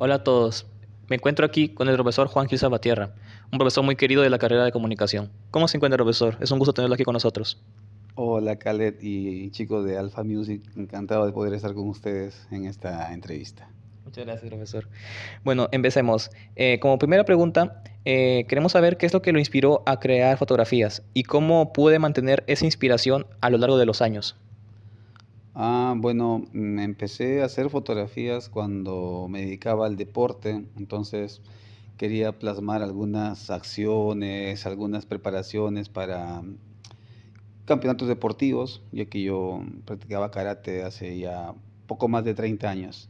Hola a todos. Me encuentro aquí con el profesor Juan Gil Salvatierra, un profesor muy querido de la carrera de comunicación. ¿Cómo se encuentra, profesor? Es un gusto tenerlo aquí con nosotros. Hola, Khaled y chicos de Alpha Music. Encantado de poder estar con ustedes en esta entrevista. Muchas gracias, profesor. Bueno, empecemos. Eh, como primera pregunta, eh, queremos saber qué es lo que lo inspiró a crear fotografías y cómo pude mantener esa inspiración a lo largo de los años. Ah, bueno, mm, empecé a hacer fotografías cuando me dedicaba al deporte, entonces quería plasmar algunas acciones, algunas preparaciones para campeonatos deportivos, ya que yo practicaba karate hace ya poco más de 30 años.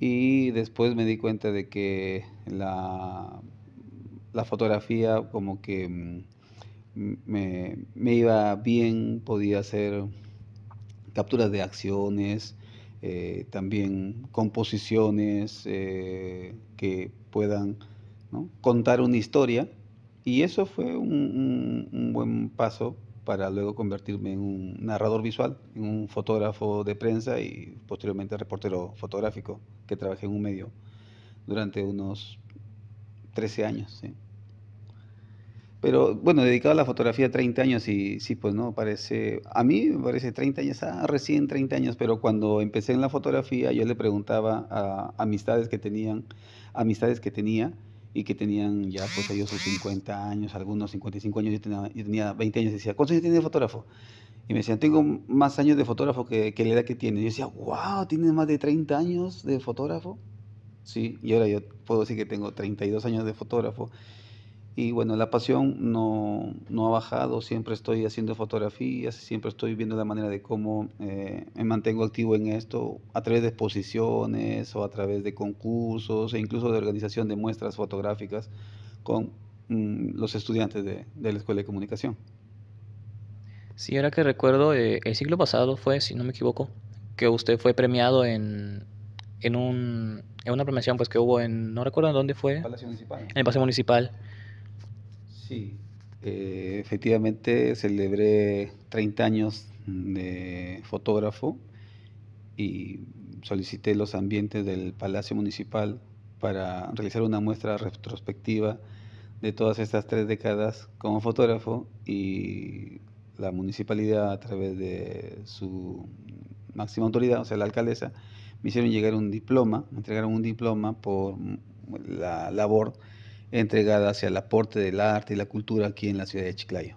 Y después me di cuenta de que la, fotografía como que mm, me, me iba bien, podía ser capturas de acciones, eh, también composiciones eh, que puedan contar una historia. Y eso fue un, buen paso para luego convertirme en un narrador visual, en un fotógrafo de prensa y posteriormente reportero fotográfico, que trabajé en un medio durante unos 13 años. Pero bueno, dedicado a la fotografía 30 años y sí, pues no, parece, a mí me parece 30 años, ah, recién 30 años, pero cuando empecé en la fotografía yo le preguntaba a amistades que tenían, amistades que tenía y que tenían ya pues ellos sus 50 años, algunos 55 años, yo tenía, yo tenía 20 años, decía, ¿cuántos años tiene de fotógrafo? Y me decían, tengo más años de fotógrafo que, que la edad que tiene. Y yo decía, wow, ¿tienes más de 30 años de fotógrafo? Sí, y ahora yo puedo decir que tengo 32 años de fotógrafo y bueno, la pasión no, no, ha bajado, siempre estoy haciendo fotografías, siempre estoy viendo la manera de cómo eh, me mantengo activo en esto a través de exposiciones o a través de concursos e incluso de organización de muestras fotográficas con mm, los estudiantes de, de, la Escuela de Comunicación. Sí, ahora que recuerdo, eh, el siglo pasado fue, si no me equivoco, que usted fue premiado en, en, un, en una premiación pues, que hubo en, no recuerdo en dónde fue, en el Paseo Municipal. Sí, eh, efectivamente celebré 30 años de fotógrafo y solicité los ambientes del Palacio Municipal para realizar una muestra retrospectiva de todas estas tres décadas como fotógrafo y la municipalidad a través de su máxima autoridad, o sea, la alcaldesa, me hicieron llegar un diploma, me entregaron un diploma por la labor entregada hacia el aporte del arte y la cultura aquí en la ciudad de Chiclayo.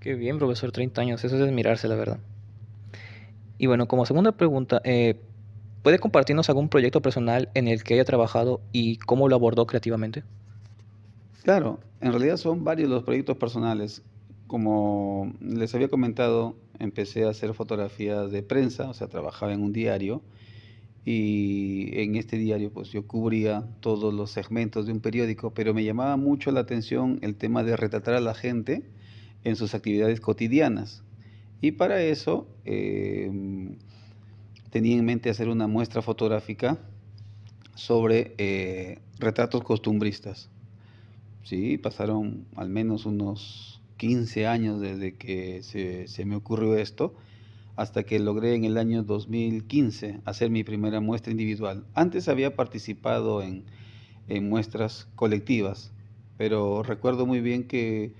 Qué bien, profesor, 30 años, eso es admirarse, la verdad. Y bueno, como segunda pregunta, eh, ¿puede compartirnos algún proyecto personal en el que haya trabajado y cómo lo abordó creativamente? Claro, en realidad son varios los proyectos personales. Como les había comentado, empecé a hacer fotografías de prensa, o sea, trabajaba en un diario y en este diario pues yo cubría todos los segmentos de un periódico, pero me llamaba mucho la atención el tema de retratar a la gente en sus actividades cotidianas. Y para eso em, tenía en mente hacer una muestra fotográfica sobre eh, retratos costumbristas. Sí, pasaron al menos unos 15 años desde que se me ocurrió esto hasta que logré en el año 2015 hacer mi primera muestra individual. Antes había participado en, muestras colectivas, pero recuerdo muy bien que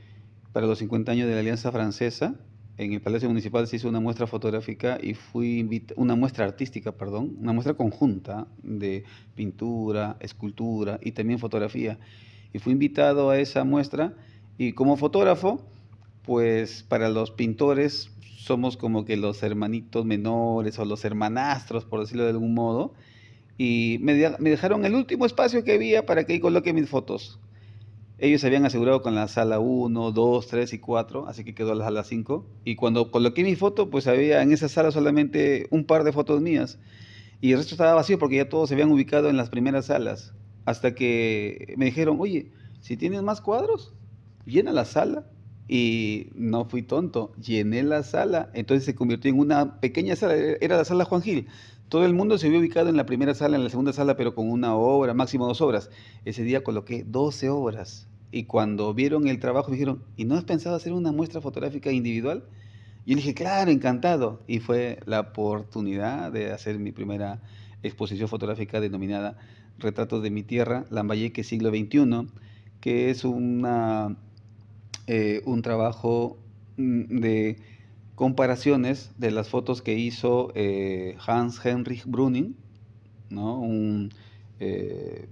para los 50 años de la Alianza Francesa, en el Palacio Municipal se hizo una muestra fotográfica y fui una muestra artística, perdón, una muestra conjunta de pintura, escultura y también fotografía. Y fui invitado a esa muestra y como fotógrafo, pues para los pintores somos como que los hermanitos menores o los hermanastros, por decirlo de algún modo. Y me, dejaron el último espacio que había para que coloque mis fotos. Ellos se habían asegurado con la sala 1, 2, 3 y 4, así que quedó la sala 5. Y cuando coloqué mi foto, pues había en esa sala solamente un par de fotos mías. Y el resto estaba vacío porque ya todos se habían ubicado en las primeras salas. Hasta que me dijeron, oye, si tienes más cuadros, llena la sala y no fui tonto, llené la sala, entonces se convirtió en una pequeña sala, e-, era la sala Juan Gil. Todo el mundo se vio ubicado en la primera sala, en la segunda sala, pero con una obra, máximo dos obras. Ese día coloqué 12 obras y cuando vieron el trabajo me dijeron, ¿y no has pensado hacer una muestra fotográfica individual? Yo dije, claro, encantado. Y fue la oportunidad de hacer mi primera exposición fotográfica denominada Retratos de mi Tierra, Lambayeque siglo XXI, que es una eh, un trabajo mm, de comparaciones de las fotos que hizo eh, Hans Heinrich Brüning, eh,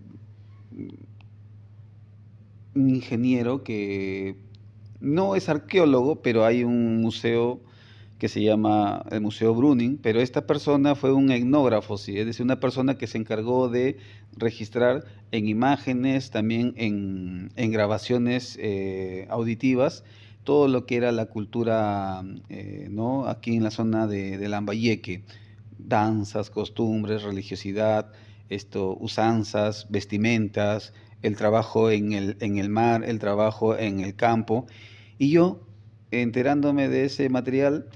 un ingeniero que no es arqueólogo, pero hay un museo que se llama el Museo Bruning, pero esta persona fue un etnógrafo, ¿sí? es decir, una persona que se encargó de registrar en imágenes, también en, grabaciones eh, auditivas, todo lo que era la cultura eh, ¿no? aquí en la zona de, Lambayeque, danzas, costumbres, religiosidad, esto, usanzas, vestimentas, el trabajo en el, en el mar, el trabajo en el campo. Y yo, enterándome de ese material,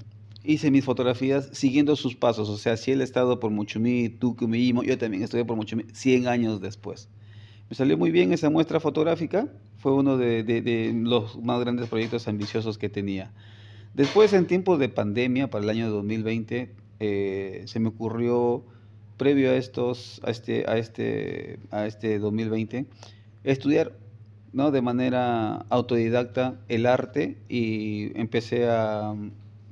hice mis fotografías siguiendo sus pasos. O sea, si él ha estado por Muchumí, Tucumí, yo también estuve por Muchumí 100 años después. Me salió muy bien esa muestra fotográfica, fue uno de, los más grandes proyectos ambiciosos que tenía. Después, en tiempos de pandemia, para el año 2020, eh, se me ocurrió, previo a, estos, a, este, a, este, a este 2020, estudiar ¿no? de manera autodidacta el arte y empecé a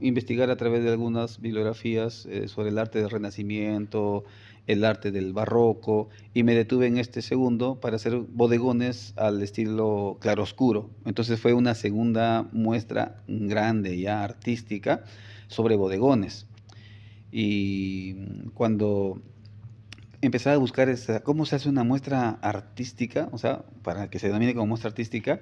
investigar a través de algunas bibliografías eh, sobre el arte del Renacimiento, el arte del barroco, y me detuve en este segundo para hacer bodegones al estilo claroscuro. Entonces fue una segunda muestra grande ya artística sobre bodegones. Y cuando empecé a buscar cómo se hace una muestra artística, o sea, para que se denomine como muestra artística,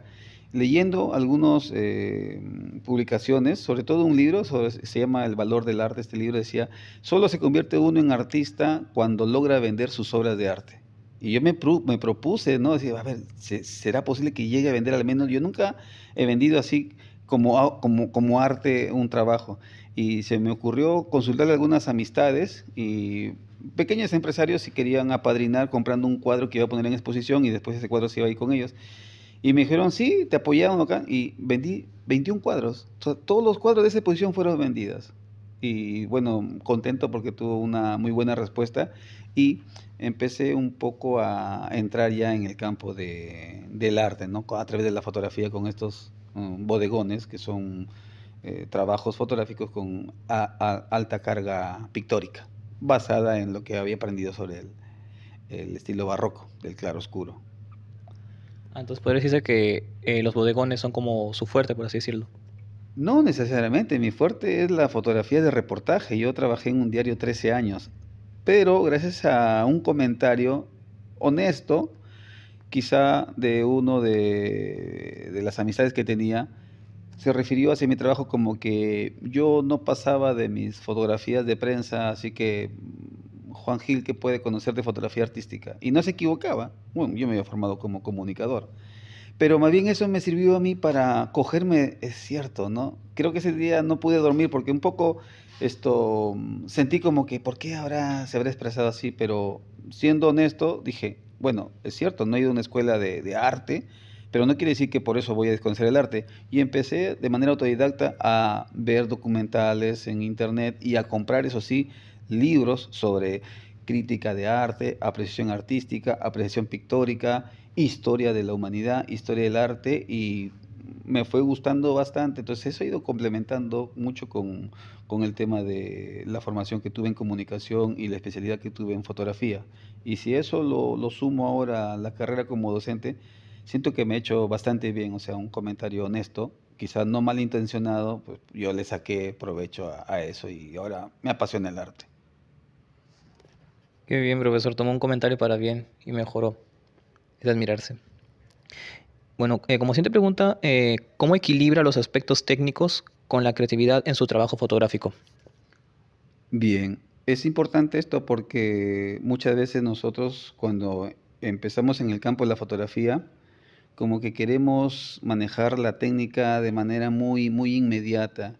leyendo algunas eh, publicaciones, sobre todo un libro, se llama El valor del arte, este libro decía, solo se convierte uno en artista cuando logra vender sus obras de arte. Y yo me, me propuse, ¿no? Decía, a ver, ¿será posible que llegue a vender al menos? Yo nunca he vendido así como, ah, como, como arte un trabajo. Y se me ocurrió consultarle algunas amistades y pequeños empresarios si querían apadrinar comprando un cuadro que iba a poner en exposición y después ese cuadro se iba a ir con ellos. Y me dijeron, sí, te apoyaron acá. Y vendí 21 cuadros. todos los cuadros de esa exposición fueron vendidos. Y bueno, contento porque tuvo una muy buena respuesta. Y empecé un poco a entrar ya en el campo de, del arte, ¿no? A través de la fotografía con estos mm, bodegones que son eh, trabajos fotográficos con alta carga pictórica, basada en lo que había aprendido sobre el, el estilo barroco del claroscuro. Ah, entonces podría decirse que eh, los bodegones son como su fuerte, por así decirlo. No necesariamente, mi fuerte es la fotografía de reportaje. Yo trabajé en un diario 13 años, pero gracias a un comentario honesto, quizá de uno de, de las amistades que tenía, se refirió hacia mi trabajo como que yo no pasaba de mis fotografías de prensa, así que Juan Gil que puede conocer de fotografía artística. Y no se equivocaba. Bueno, yo me había formado como comunicador. Pero más bien eso me sirvió a mí para cogerme, es cierto, ¿no? Creo que ese día no pude dormir porque un poco esto sentí como que, ¿por qué ahora se habrá expresado así? Pero siendo honesto, dije, bueno, es cierto, no he ido a una escuela de, de arte, pero no quiere decir que por eso voy a desconocer el arte. Y empecé de manera autodidacta a ver documentales en internet y a comprar, eso sí, libros sobre crítica de arte, apreciación artística, apreciación pictórica, historia de la humanidad, historia del arte y me fue gustando bastante. Entonces eso ha ido complementando mucho con, con, el tema de la formación que tuve en comunicación y la especialidad que tuve en fotografía. Y si eso lo, lo sumo ahora a la carrera como docente, siento que me he hecho bastante bien, o sea, un comentario honesto, quizás no malintencionado, pues yo le saqué provecho a eso y ahora me apasiona el arte. Muy bien, profesor. Tomó un comentario para bien y mejoró. Es admirarse. Bueno, eh, como siguiente pregunta, eh, ¿cómo equilibra los aspectos técnicos con la creatividad en su trabajo fotográfico? Bien, es importante esto porque muchas veces nosotros cuando empezamos en el campo de la fotografía, como que queremos manejar la técnica de manera muy, muy inmediata,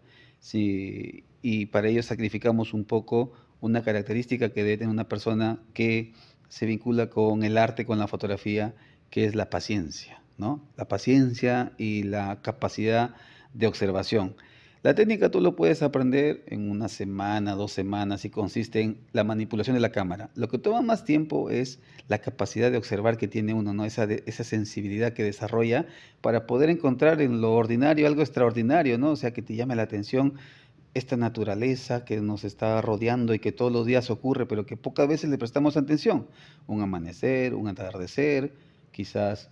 y para ello sacrificamos un poco una característica que debe tener una persona que se vincula con el arte, con la fotografía, que es la paciencia, ¿no? La paciencia y la capacidad de observación. La técnica tú lo puedes aprender en una semana, dos semanas y consiste en la manipulación de la cámara. Lo que toma más tiempo es la capacidad de observar que tiene uno, ¿no? esa, esa sensibilidad que desarrolla para poder encontrar en lo ordinario algo extraordinario, ¿no? o sea, que te llame la atención esta naturaleza que nos está rodeando y que todos los días ocurre, pero que pocas veces le prestamos atención. Un amanecer, un atardecer, quizás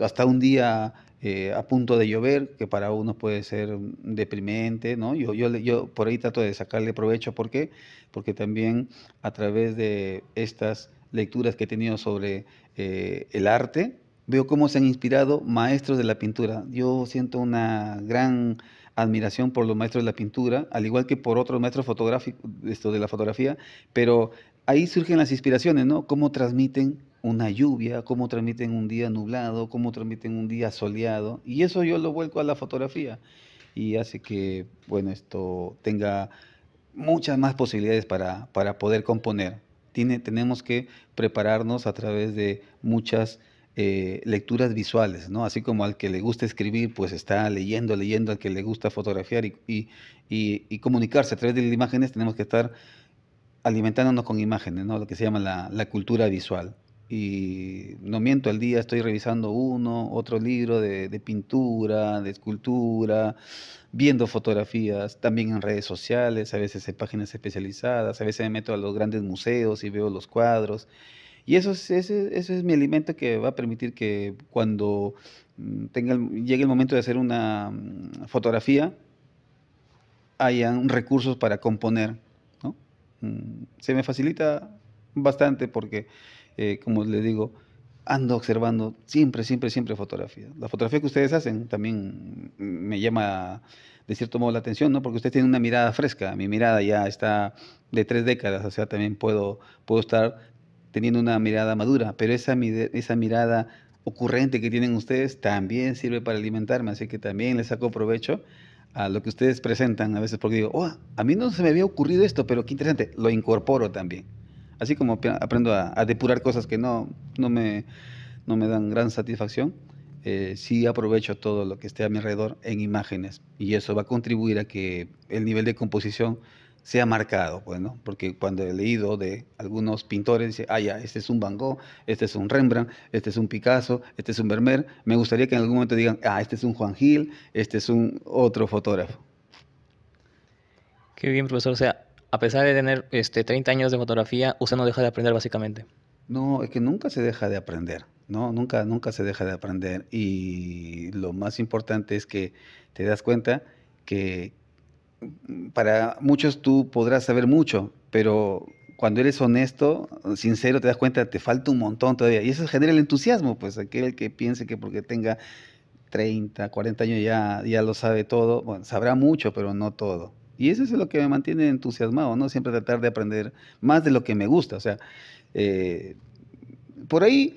hasta un día eh, a punto de llover, que para uno puede ser mm, deprimente, ¿no? Yo, yo, yo por ahí trato de sacarle provecho, ¿por qué? Porque también a través de estas lecturas que he tenido sobre eh, el arte, veo cómo se han inspirado maestros de la pintura. Yo siento una gran admiración por los maestros de la pintura, al igual que por otros maestros fotográficos esto de la fotografía, pero ahí surgen las inspiraciones, ¿no? Cómo transmiten una lluvia, cómo transmiten un día nublado, cómo transmiten un día soleado, y eso yo lo vuelco a la fotografía y hace que, bueno, esto tenga muchas más posibilidades para, para poder componer. tenemos que prepararnos a través de muchas eh, lecturas visuales, ¿no? Así como al que le gusta escribir, pues está leyendo, leyendo, al que le gusta fotografiar y, comunicarse a través de las imágenes, tenemos que estar alimentándonos con imágenes, ¿no? Lo que se llama la, cultura visual y no miento, al día estoy revisando uno, otro libro de, de, pintura, de escultura, viendo fotografías, también en redes sociales, a veces en páginas especializadas, a veces me meto a los grandes museos y veo los cuadros. Y eso es, ese, es mi alimento que va a permitir que cuando mm, llegue el momento de hacer una mm, fotografía, hayan recursos para componer. ¿no? Mm, se me facilita bastante porque, eh, como les digo, ando observando siempre, siempre, siempre fotografía. La fotografía que ustedes hacen también me llama de cierto modo la atención, ¿no? Porque ustedes tienen una mirada fresca, mi mirada ya está de tres décadas, o sea, también puedo, puedo estar teniendo una mirada madura, pero esa, esa mirada ocurrente que tienen ustedes también sirve para alimentarme, así que también les saco provecho a lo que ustedes presentan a veces, porque digo, oh, a mí no se me había ocurrido esto, pero qué interesante, lo incorporo también. Así como aprendo a, depurar cosas que no, no, me, me dan gran satisfacción, eh, sí aprovecho todo lo que esté a mi alrededor en imágenes y eso va a contribuir a que el nivel de composición se ha marcado, bueno, pues, Porque cuando he leído de algunos pintores, dice, ah, ya, este es un Van Gogh, este es un Rembrandt, este es un Picasso, este es un Vermeer, me gustaría que en algún momento digan, ah, este es un Juan Gil, este es un otro fotógrafo. Qué bien, profesor. O sea, a pesar de tener este, 30 años de fotografía, usted no deja de aprender básicamente. No, es que nunca se deja de aprender, ¿no? Nunca, nunca se deja de aprender. Y lo más importante es que te das cuenta que, para muchos tú podrás saber mucho, pero cuando eres honesto, sincero, te das cuenta, te falta un montón todavía. Y eso genera el entusiasmo, pues aquel que piense que porque tenga 30, 40 años ya, ya lo sabe todo, bueno, sabrá mucho, pero no todo. Y eso es lo que me mantiene entusiasmado, ¿no? Siempre tratar de aprender más de lo que me gusta. O sea, eh, por ahí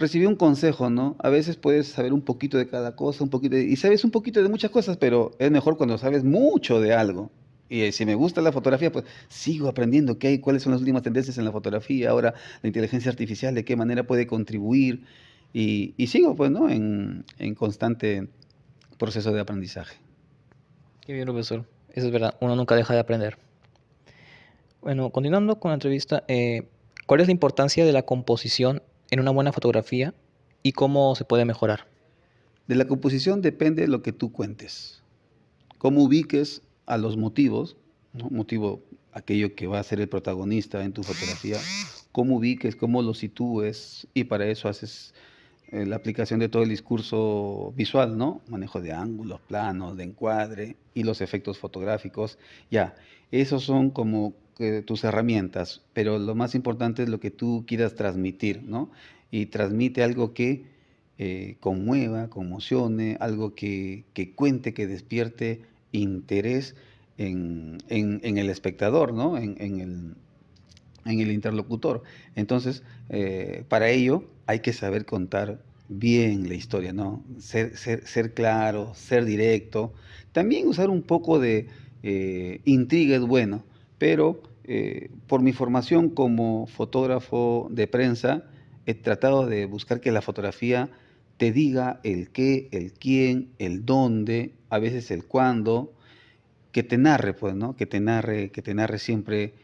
recibí un consejo, ¿no? A veces puedes saber un poquito de cada cosa, un poquito y sabes un poquito de muchas cosas, pero es mejor cuando sabes mucho de algo. Y eh, si me gusta la fotografía, pues sigo aprendiendo qué hay, cuáles son las últimas tendencias en la fotografía, ahora la inteligencia artificial, de qué manera puede contribuir. Y, sigo, pues, ¿no? En, constante proceso de aprendizaje. Qué bien, profesor. Eso es verdad, uno nunca deja de aprender. Bueno, continuando con la entrevista, eh, ¿cuál es la importancia de la composición en una buena fotografía y cómo se puede mejorar? De la composición depende lo que tú cuentes, cómo ubiques a los motivos, motivo aquello que va a ser el protagonista en tu fotografía, cómo ubiques, cómo lo sitúes y para eso haces eh, la aplicación de todo el discurso visual, ¿no? Manejo de ángulos, planos, de encuadre y los efectos fotográficos, ya. Esos son como tus herramientas, pero lo más importante es lo que tú quieras transmitir, ¿no? Y transmite algo que eh, conmueva, conmocione, algo que, cuente, que despierte interés en, el espectador, ¿no? En, en el, interlocutor. Entonces, eh, para ello hay que saber contar bien la historia, ¿no? ser, claro, ser directo. También usar un poco de, eh, intriga es bueno, pero eh, por mi formación como fotógrafo de prensa, he tratado de buscar que la fotografía te diga el qué, el quién, el dónde, a veces el cuándo, que te narre, pues, ¿no? Que te narre, que te narre siempre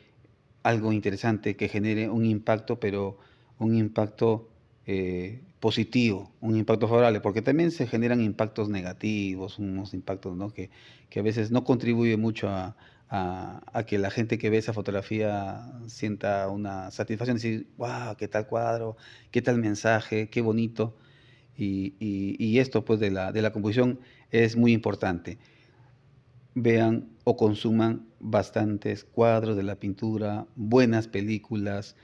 algo interesante, que genere un impacto, pero un impacto eh, positivo, un impacto favorable, porque también se generan impactos negativos, unos impactos que, que, a veces no contribuye mucho a, que la gente que ve esa fotografía sienta una satisfacción, decir, wow, qué tal cuadro, qué tal mensaje, qué bonito. Y, y esto pues de la, de la composición es muy importante vean o consuman bastantes cuadros de la pintura, buenas películas,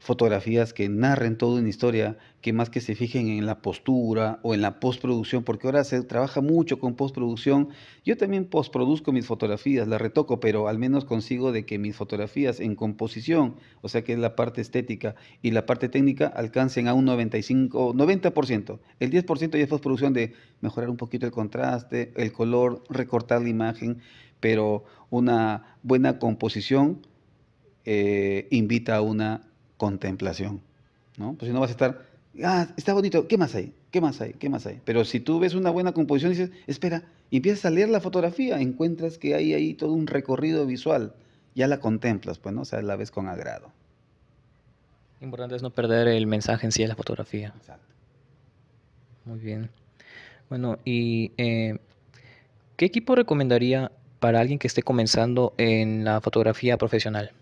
fotografías que narren toda una historia, que más que se fijen en la postura o en la postproducción, porque ahora se trabaja mucho con postproducción. Yo también postproduzco mis fotografías, las retoco, pero al menos consigo de que mis fotografías en composición, o sea que es la parte estética y la parte técnica, alcancen a un 95, 90%. El 10% ya es postproducción de mejorar un poquito el contraste, el color, recortar la imagen, pero una buena composición eh, invita a una contemplación, ¿no? Pues si no vas a estar, ah, está bonito, ¿qué más hay? ¿Qué más hay? ¿Qué más hay? Pero si tú ves una buena composición y dices, espera, y empiezas a leer la fotografía, encuentras que hay ahí todo un recorrido visual, ya la contemplas, pues, ¿no? O sea, la ves con agrado. Importante es no perder el mensaje en sí de la fotografía. Exacto. Muy bien. Bueno, ¿y eh, qué equipo recomendaría para alguien que esté comenzando en la fotografía profesional?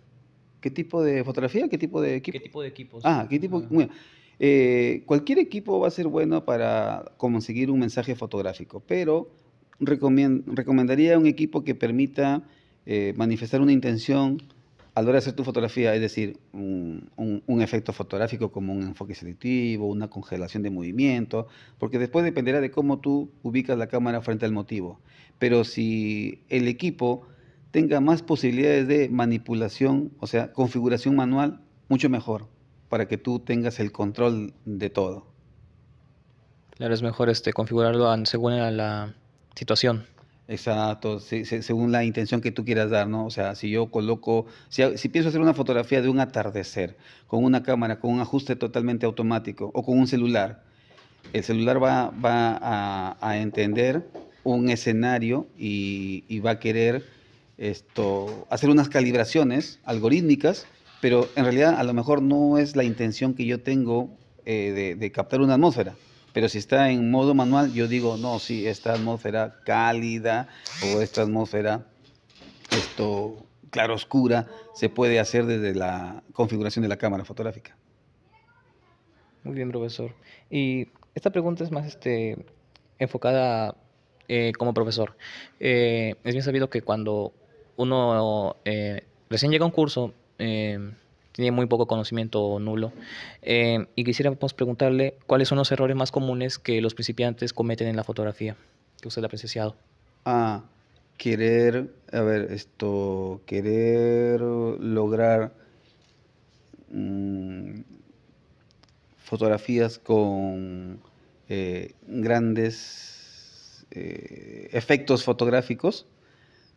¿Qué tipo de fotografía? ¿Qué tipo de equipo? ¿Qué tipo de equipos? Ah, ¿qué tipo? Eh, cualquier equipo va a ser bueno para conseguir un mensaje fotográfico, pero recomendaría un equipo que permita eh, manifestar una intención al la hora de hacer tu fotografía, es decir, un, un, efecto fotográfico como un enfoque selectivo, una congelación de movimiento, porque después dependerá de cómo tú ubicas la cámara frente al motivo. Pero si el equipo tenga más posibilidades de manipulación, o sea, configuración manual, mucho mejor, para que tú tengas el control de todo. Claro, es mejor este, configurarlo según la, situación. Exacto, según la intención que tú quieras dar, ¿no? O sea, si yo coloco, si, pienso hacer una fotografía de un atardecer con una cámara, con un ajuste totalmente automático o con un celular, el celular va, a, entender un escenario y, y va a querer esto, hacer unas calibraciones algorítmicas, pero en realidad a lo mejor no es la intención que yo tengo eh, de, captar una atmósfera. Pero si está en modo manual, yo digo, no, sí, esta atmósfera cálida o esta atmósfera esto, claroscura se puede hacer desde la configuración de la cámara fotográfica. Muy bien, profesor. Y esta pregunta es más este, enfocada eh, como profesor. Eh, es bien sabido que cuando uno eh, recién llega a un curso, eh, tiene muy poco conocimiento o nulo, eh, y quisiéramos preguntarle cuáles son los errores más comunes que los principiantes cometen en la fotografía, que usted ha presenciado. Ah, querer, a ver, esto, querer lograr mm, fotografías con eh, grandes efectos fotográficos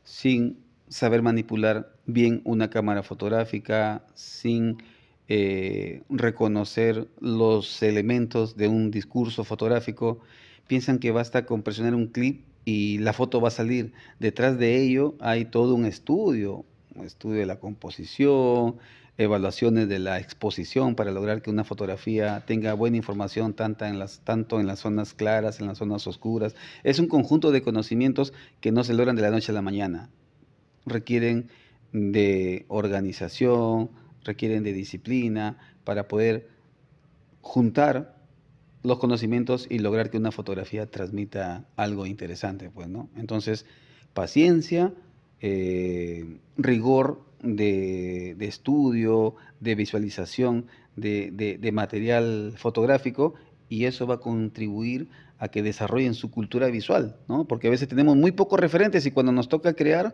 sin saber manipular bien una cámara fotográfica sin eh, reconocer los elementos de un discurso fotográfico. Piensan que basta con presionar un clip y la foto va a salir. Detrás de ello hay todo un estudio, un estudio de la composición, evaluaciones de la exposición para lograr que una fotografía tenga buena información tanto en las, tanto en las zonas claras, en las zonas oscuras. Es un conjunto de conocimientos que no se logran de la noche a la mañana requieren de organización, requieren de disciplina para poder juntar los conocimientos y lograr que una fotografía transmita algo interesante, pues, Entonces, paciencia, eh, rigor de, estudio, de visualización de, de, material fotográfico y eso va a contribuir a que desarrollen su cultura visual, ¿no? Porque a veces tenemos muy pocos referentes y cuando nos toca crear,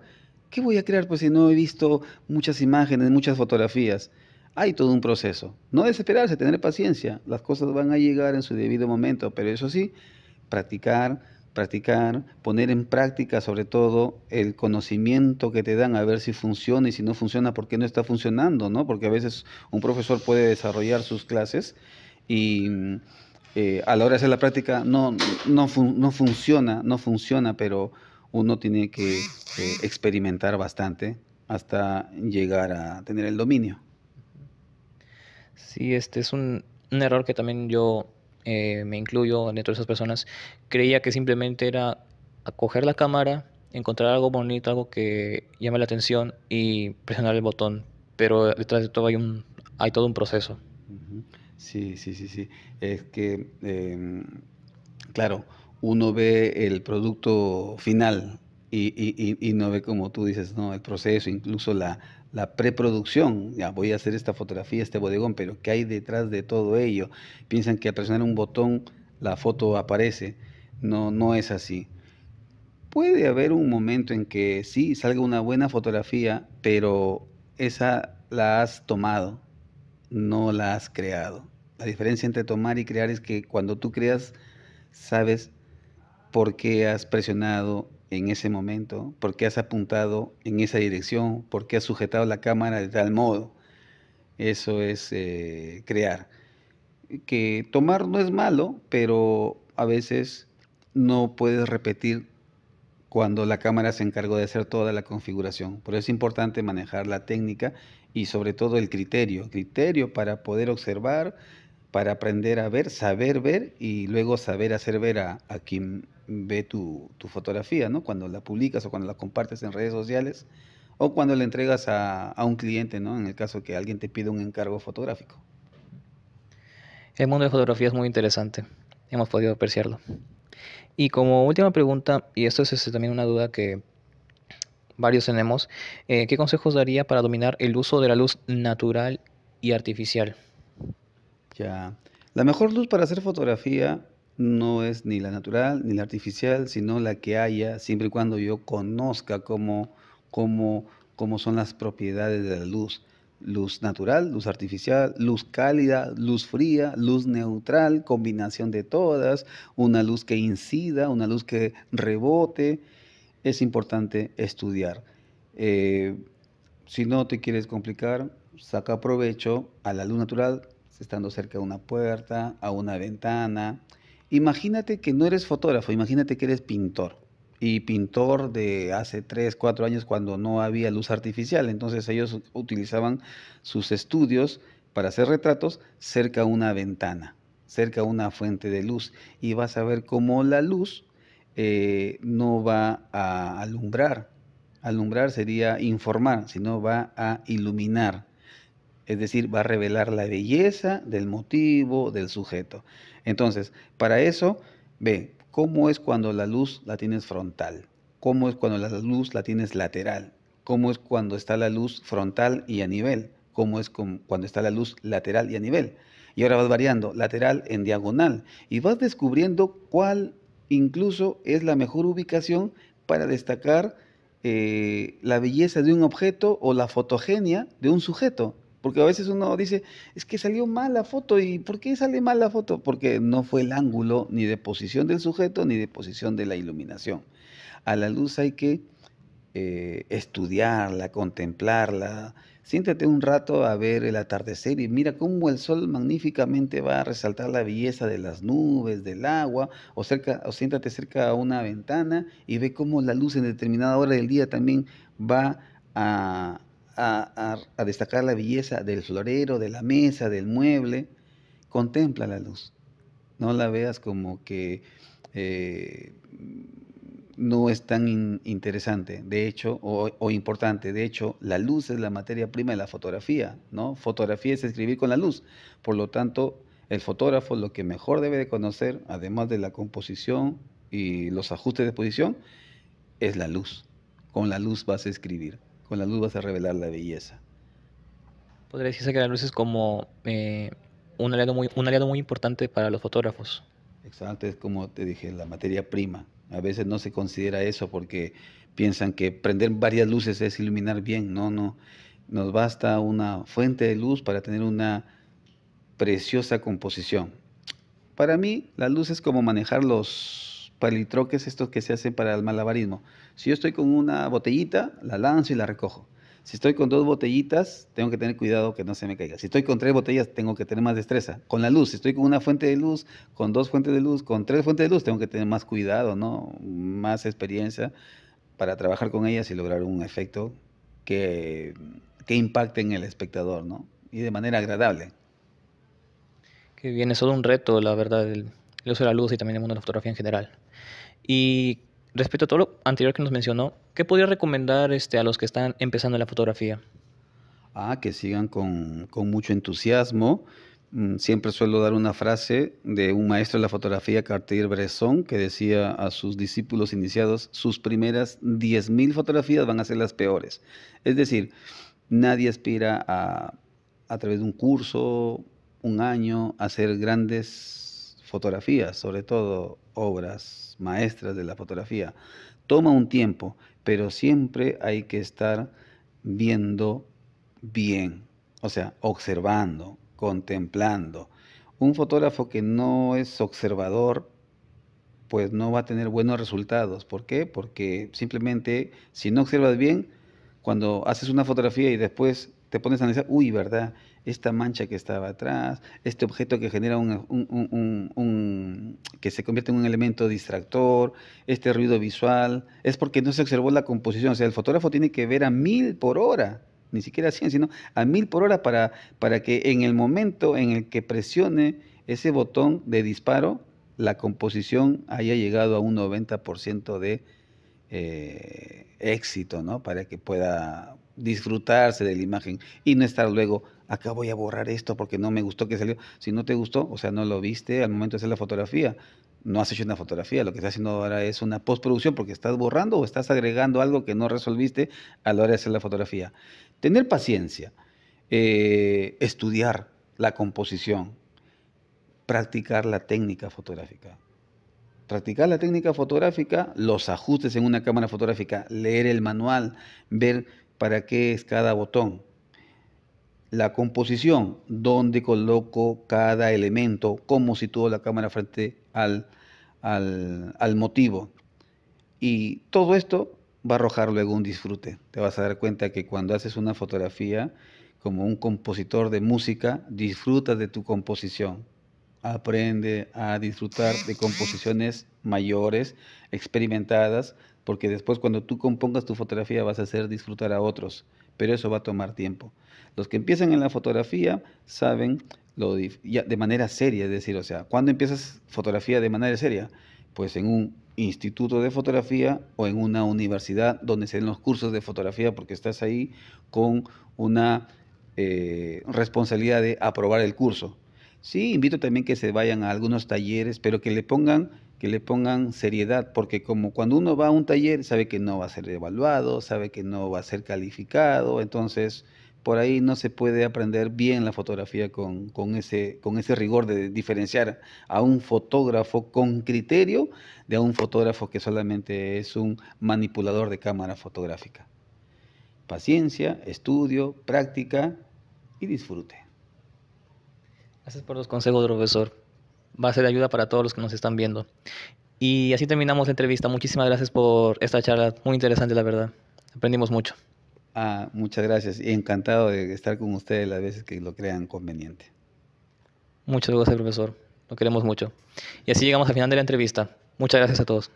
¿qué voy a crear? Pues si no he visto muchas imágenes, muchas fotografías. Hay todo un proceso. No desesperarse, tener paciencia. Las cosas van a llegar en su debido momento, pero eso sí, practicar, practicar, poner en práctica sobre todo el conocimiento que te dan, a ver si funciona y si no funciona, por qué no está funcionando, ¿no? Porque a veces un profesor puede desarrollar sus clases y eh, a la hora de hacer la práctica no, no, no funciona, no funciona, pero uno tiene que eh, experimentar bastante hasta llegar a tener el dominio. Sí, este es un, error que también yo eh, me incluyo dentro de esas personas. Creía que simplemente era acoger la cámara, encontrar algo bonito, algo que llame la atención y presionar el botón. Pero detrás de todo hay, un, hay todo un proceso. Sí, sí, sí, sí. Es que, em, claro, uno ve el producto final y, no ve como tú dices, no, el proceso, incluso la, preproducción, ya voy a hacer esta fotografía, este bodegón, pero ¿qué hay detrás de todo ello? Piensan que al presionar un botón la foto aparece, no, no es así. Puede haber un momento en que sí salga una buena fotografía, pero esa la has tomado, no la has creado. La diferencia entre tomar y crear es que cuando tú creas, sabes por qué has presionado en ese momento, por qué has apuntado en esa dirección, por qué has sujetado la cámara de tal modo. Eso es eh, crear. Que tomar no es malo, pero a veces no puedes repetir cuando la cámara se encargó de hacer toda la configuración. Por eso es importante manejar la técnica y sobre todo el criterio. Criterio para poder observar, para aprender a ver, saber ver y luego saber hacer ver a, a quien ve tu, fotografía, ¿no? Cuando la publicas o cuando la compartes en redes sociales o cuando la entregas a, un cliente, ¿no? En el caso que alguien te pida un encargo fotográfico. El mundo de fotografía es muy interesante. Hemos podido apreciarlo. Y como última pregunta, y esto es, este, también una duda que varios tenemos, eh, ¿qué consejos daría para dominar el uso de la luz natural y artificial? Ya. La mejor luz para hacer fotografía no es ni la natural ni la artificial, sino la que haya, siempre y cuando yo conozca cómo, cómo, cómo son las propiedades de la luz. Luz natural, luz artificial, luz cálida, luz fría, luz neutral, combinación de todas, una luz que incida, una luz que rebote. Es importante estudiar. Eh, si no te quieres complicar, saca provecho a la luz natural estando cerca de una puerta, a una ventana, Imagínate que no eres fotógrafo, imagínate que eres pintor. Y pintor de hace 3, 4 años cuando no había luz artificial. Entonces ellos utilizaban sus estudios para hacer retratos cerca una ventana, cerca una fuente de luz. Y vas a ver cómo la luz eh, no va a alumbrar. Alumbrar sería informar, sino va a iluminar. Es decir, va a revelar la belleza del motivo, del sujeto. Entonces, para eso, ve, ¿cómo es cuando la luz la tienes frontal? ¿Cómo es cuando la luz la tienes lateral? ¿Cómo es cuando está la luz frontal y a nivel? ¿Cómo es cuando está la luz lateral y a nivel? Y ahora vas variando lateral en diagonal y vas descubriendo cuál incluso es la mejor ubicación para destacar eh, la belleza de un objeto o la fotogenia de un sujeto. Porque a veces uno dice, es que salió mal la foto. ¿Y por qué sale mal la foto? Porque no fue el ángulo ni de posición del sujeto ni de posición de la iluminación. A la luz hay que eh, estudiarla, contemplarla. Siéntate un rato a ver el atardecer y mira cómo el sol magníficamente va a resaltar la belleza de las nubes, del agua, o, cerca, o siéntate cerca a una ventana y ve cómo la luz en determinada hora del día también va a a, destacar la belleza del florero, de la mesa, del mueble, contempla la luz. No la veas como que eh, no es tan interesante, de hecho, o, importante. De hecho, la luz es la materia prima de la fotografía, ¿no? Fotografía es escribir con la luz. Por lo tanto, el fotógrafo lo que mejor debe de conocer, además de la composición y los ajustes de posición, es la luz. Con la luz vas a escribir con la luz vas a revelar la belleza. Podría decirse que la luz es como eh, un, aliado muy, un aliado muy importante para los fotógrafos. Exacto, es como te dije, la materia prima. A veces no se considera eso porque piensan que prender varias luces es iluminar bien. No, no. Nos basta una fuente de luz para tener una preciosa composición. Para mí, la luz es como manejar los palitroques esto que se hace para el malabarismo. Si yo estoy con una botellita, la lanzo y la recojo. Si estoy con dos botellitas, tengo que tener cuidado que no se me caiga. Si estoy con tres botellas, tengo que tener más destreza. Con la luz, si estoy con una fuente de luz, con dos fuentes de luz, con tres fuentes de luz, tengo que tener más cuidado, ¿no? Más experiencia para trabajar con ellas y lograr un efecto que, que impacte en el espectador, ¿no? Y de manera agradable. Que viene solo un reto, la verdad, el el uso de la luz y también el mundo de la fotografía en general. Y respecto a todo lo anterior que nos mencionó, ¿qué podría recomendar este, a los que están empezando en la fotografía? Ah, que sigan con, mucho entusiasmo. Mm, siempre suelo dar una frase de un maestro de la fotografía, Cartier-Bresson, que decía a sus discípulos iniciados, sus primeras 10.000 fotografías van a ser las peores. Es decir, nadie aspira a, a través de un curso, un año, a hacer grandes fotografías, sobre todo obras maestras de la fotografía. Toma un tiempo, pero siempre hay que estar viendo bien, o sea, observando, contemplando. Un fotógrafo que no es observador, pues no va a tener buenos resultados. ¿Por qué? Porque simplemente si no observas bien, cuando haces una fotografía y después te pones a analizar, uy, ¿verdad? Esta mancha que estaba atrás, este objeto que genera un, que se convierte en un elemento distractor, este ruido visual, es porque no se observó la composición. O sea, el fotógrafo tiene que ver a mil por hora, ni siquiera a 100, sino a mil por hora para, para que en el momento en el que presione ese botón de disparo, la composición haya llegado a un 90% de eh, éxito, ¿no? Para que pueda disfrutarse de la imagen y no estar luego, acá voy a borrar esto porque no me gustó que salió. Si no te gustó, o sea, no lo viste al momento de hacer la fotografía, no has hecho una fotografía, lo que estás haciendo ahora es una postproducción porque estás borrando o estás agregando algo que no resolviste a la hora de hacer la fotografía. Tener paciencia, eh, estudiar la composición, practicar la técnica fotográfica practicar la técnica fotográfica, los ajustes en una cámara fotográfica, leer el manual, ver para qué es cada botón. La composición, dónde coloco cada elemento, cómo sitúo la cámara frente al, al, al motivo. Y todo esto va a arrojar luego un disfrute. Te vas a dar cuenta que cuando haces una fotografía, como un compositor de música, disfrutas de tu composición aprende a disfrutar de composiciones mayores, experimentadas, porque después cuando tú compongas tu fotografía vas a hacer disfrutar a otros, pero eso va a tomar tiempo. Los que empiezan en la fotografía saben lo de manera seria, es decir, o sea, cuando empiezas fotografía de manera seria? Pues en un instituto de fotografía o en una universidad donde se den los cursos de fotografía porque estás ahí con una eh, responsabilidad de aprobar el curso Sí, invito también que se vayan a algunos talleres, pero que le pongan que le pongan seriedad, porque como cuando uno va a un taller sabe que no va a ser evaluado, sabe que no va a ser calificado, entonces por ahí no se puede aprender bien la fotografía con, con, ese, con ese rigor de diferenciar a un fotógrafo con criterio de a un fotógrafo que solamente es un manipulador de cámara fotográfica. Paciencia, estudio, práctica y disfrute. Gracias por los consejos, profesor. Va a ser de ayuda para todos los que nos están viendo. Y así terminamos la entrevista. Muchísimas gracias por esta charla. Muy interesante, la verdad. Aprendimos mucho. Ah, muchas gracias. Y encantado de estar con ustedes las veces que lo crean conveniente. Muchas gracias, profesor. Lo queremos mucho. Y así llegamos al final de la entrevista. Muchas gracias a todos.